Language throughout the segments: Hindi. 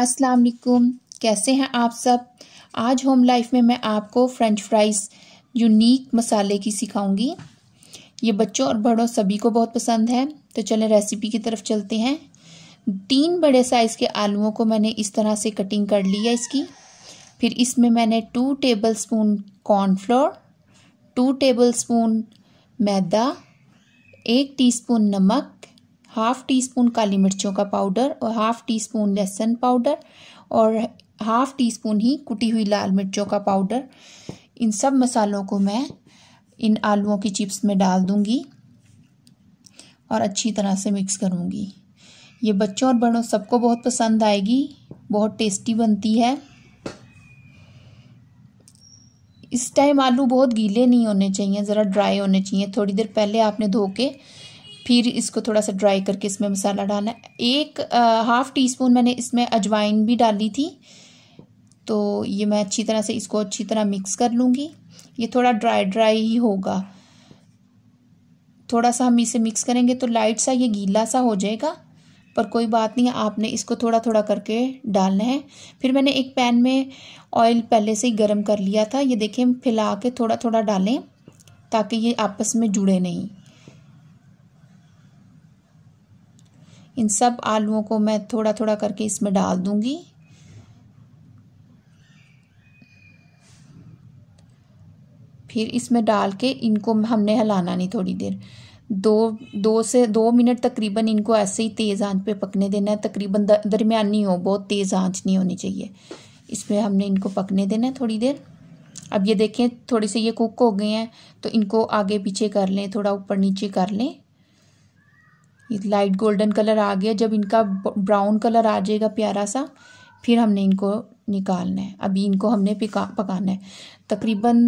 अस्सलाम वालेकुम कैसे हैं आप सब आज होम लाइफ में मैं आपको फ्रेंच फ्राइज़ यूनिक मसाले की सिखाऊंगी ये बच्चों और बड़ों सभी को बहुत पसंद है तो चलें रेसिपी की तरफ चलते हैं तीन बड़े साइज़ के आलूओं को मैंने इस तरह से कटिंग कर लिया इसकी फिर इसमें मैंने two tablespoon cornflour two tablespoon मैदा एक स्पून नमक हाफ टी स्पून काली मिर्चों का पाउडर और हाफ टी स्पून लहसुन पाउडर और हाफ टी स्पून ही कुटी हुई लाल मिर्चों का पाउडर इन सब मसालों को मैं इन आलूओं की चिप्स में डाल दूँगी और अच्छी तरह से मिक्स करूँगी ये बच्चों और बड़ों सबको बहुत पसंद आएगी बहुत टेस्टी बनती है इस टाइम आलू बहुत गीले नहीं होने चाहिए ज़रा ड्राई होने चाहिए थोड़ी देर पहले आपने धो के फिर इसको थोड़ा सा ड्राई करके इसमें मसाला डालना है एक हाफ़ टी स्पून मैंने इसमें अजवाइन भी डाली थी तो ये मैं अच्छी तरह से इसको अच्छी तरह मिक्स कर लूँगी ये थोड़ा ड्राई ड्राई ही होगा थोड़ा सा हम इसे मिक्स करेंगे तो लाइट सा ये गीला सा हो जाएगा पर कोई बात नहीं आपने इसको थोड़ा थोड़ा करके डालना है फिर मैंने एक पैन में ऑयल पहले से ही गर्म कर लिया था ये देखें फैला के थोड़ा थोड़ा डालें ताकि ये आपस में जुड़े नहीं इन सब आलूओं को मैं थोड़ा थोड़ा करके इसमें डाल दूँगी फिर इसमें डाल के इनको हमने हिलाना नहीं थोड़ी देर दो दो से दो मिनट तकरीबन इनको ऐसे ही तेज़ आंच पे पकने देना है तकरीबन दरमियानी हो बहुत तेज़ आंच नहीं होनी चाहिए इसमें हमने इनको पकने देना है थोड़ी देर अब ये देखें थोड़े से ये कुक हो गए हैं तो इनको आगे पीछे कर लें थोड़ा ऊपर नीचे कर लें लाइट गोल्डन कलर आ गया जब इनका ब्राउन कलर आ जाएगा प्यारा सा फिर हमने इनको निकालना है अभी इनको हमने पका पकाना है तकरीबन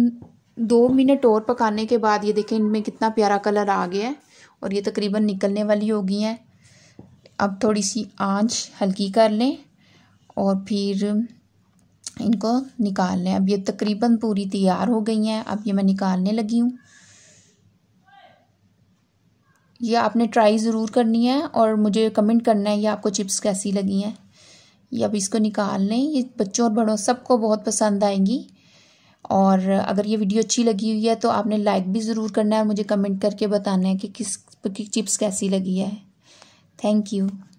दो मिनट और पकाने के बाद ये देखें इनमें कितना प्यारा कलर आ गया है और ये तकरीबन निकलने वाली हो गई हैं अब थोड़ी सी आंच हल्की कर लें और फिर इनको निकाल लें अब ये तकरीबन पूरी तैयार हो गई हैं अब ये मैं निकालने लगी हूँ ये आपने ट्राई ज़रूर करनी है और मुझे कमेंट करना है ये आपको चिप्स कैसी लगी हैं ये अब इसको निकाल लें ये बच्चों और बड़ों सबको बहुत पसंद आएंगी और अगर ये वीडियो अच्छी लगी हुई है तो आपने लाइक भी ज़रूर करना है और मुझे कमेंट करके बताना है कि किस चिप्स कैसी लगी है थैंक यू